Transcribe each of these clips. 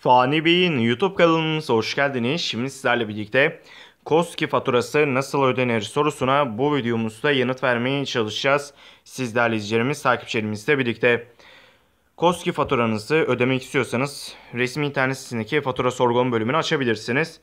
Fani Bey'in YouTube kanalımıza hoş geldiniz. Şimdi sizlerle birlikte Koski faturası nasıl ödenir sorusuna bu videomuzda yanıt vermeye çalışacağız. Siz değerli izleyicilerimiz, takipçilerimizle birlikte. Koski faturanızı ödemek istiyorsanız resmi internet sitesindeki fatura sorgulama bölümünü açabilirsiniz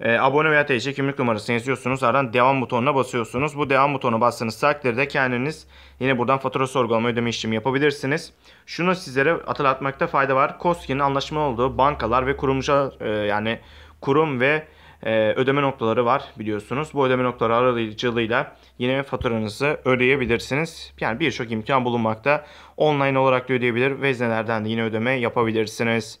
e, abone veya TC kimlik numarasını yazıyorsunuz. Ardından devam butonuna basıyorsunuz. Bu devam butonu bastığınız takdirde kendiniz yine buradan fatura sorgulama ödeme işlemi yapabilirsiniz. Şunu sizlere hatırlatmakta fayda var. KOSGİ'nin anlaşmalı olduğu bankalar ve kurumca e, yani kurum ve e, ödeme noktaları var biliyorsunuz. Bu ödeme noktaları aracılığıyla yine faturanızı ödeyebilirsiniz. Yani birçok imkan bulunmakta. Online olarak da ödeyebilir. Veznelerden de yine ödeme yapabilirsiniz.